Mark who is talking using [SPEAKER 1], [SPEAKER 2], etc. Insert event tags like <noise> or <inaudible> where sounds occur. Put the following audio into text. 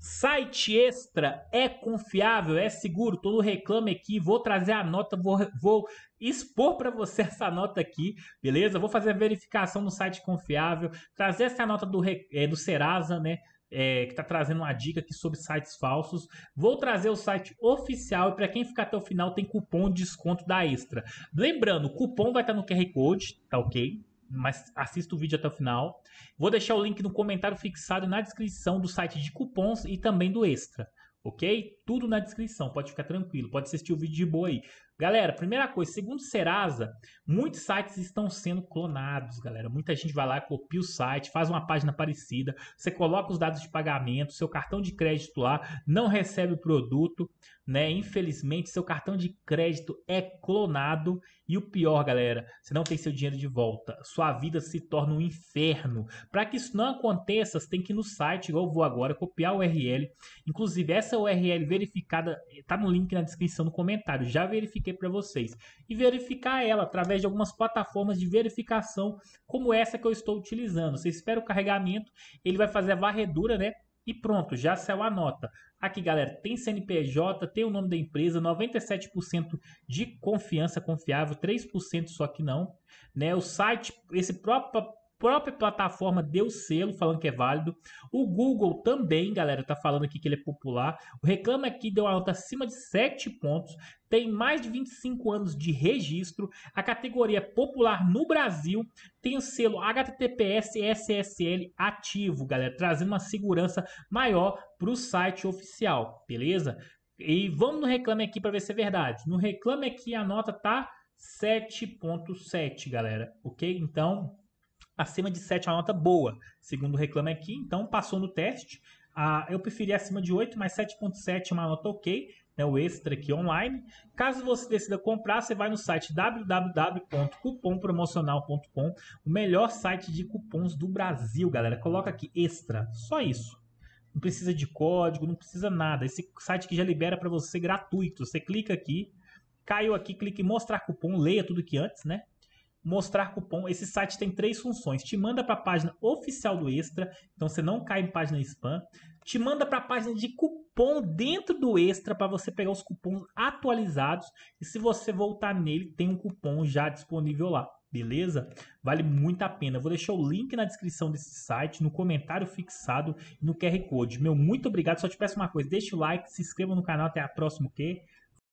[SPEAKER 1] Site extra é confiável, é seguro. Todo reclame aqui, vou trazer a nota, vou, vou expor para você <laughs> essa nota aqui, beleza? Vou fazer a verificação no site confiável, trazer essa nota do, é, do Serasa, né? É, que está trazendo uma dica aqui sobre sites falsos. Vou trazer o site oficial e para quem ficar até o final tem cupom de desconto da Extra. Lembrando, o cupom vai estar tá no QR Code, tá ok? mas assista o vídeo até o final. Vou deixar o link no comentário fixado na descrição do site de cupons e também do Extra, ok? Tudo na descrição, pode ficar tranquilo, pode assistir o vídeo de boa aí. Galera, primeira coisa, segundo Serasa, muitos sites estão sendo clonados, galera. Muita gente vai lá, copia o site, faz uma página parecida, você coloca os dados de pagamento, seu cartão de crédito lá, não recebe o produto, né? Infelizmente, seu cartão de crédito é clonado e o pior, galera, você não tem seu dinheiro de volta. Sua vida se torna um inferno. Para que isso não aconteça, você tem que ir no site, igual eu vou agora, copiar a URL. Inclusive, essa URL verificada tá no link na descrição no comentário. Já verifiquei indiquei para vocês. E verificar ela através de algumas plataformas de verificação, como essa que eu estou utilizando. Você espera o carregamento, ele vai fazer a varredura, né? E pronto, já saiu a nota. Aqui, galera, tem CNPJ, tem o nome da empresa, 97% de confiança confiável, 3% só que não. Né? O site, esse próprio própria plataforma deu selo falando que é válido. O Google também, galera, tá falando aqui que ele é popular. O Reclama Aqui é deu nota acima de 7 pontos. Tem mais de 25 anos de registro. A categoria popular no Brasil tem o selo HTTPS SSL ativo, galera, trazendo uma segurança maior para o site oficial, beleza? E vamos no Reclame Aqui para ver se é verdade. No Reclame é Aqui a nota tá 7.7, galera, ok? Então acima de 7 é uma nota boa, segundo o Reclame Aqui, então passou no teste. Ah, eu preferi acima de 8, mas 7.7 é uma nota ok, né, o extra aqui online. Caso você decida comprar, você vai no site www.cupompromocional.com, o melhor site de cupons do Brasil, galera. Coloca aqui extra, só isso. Não precisa de código, não precisa nada. Esse site que já libera para você gratuito. Você clica aqui, caiu aqui, clique em mostrar cupom, leia tudo que antes, né? mostrar cupom. Esse site tem três funções. Te manda para a página oficial do Extra, então você não cai em página spam. Te manda para a página de cupom dentro do Extra para você pegar os cupons atualizados. E se você voltar nele, tem um cupom já disponível lá. Beleza? Vale muito a pena. vou deixar o link na descrição desse site, no comentário fixado no QR Code. Meu muito obrigado. Só te peço uma coisa: deixa o like, se inscreva no canal. Até a próxima, o quê?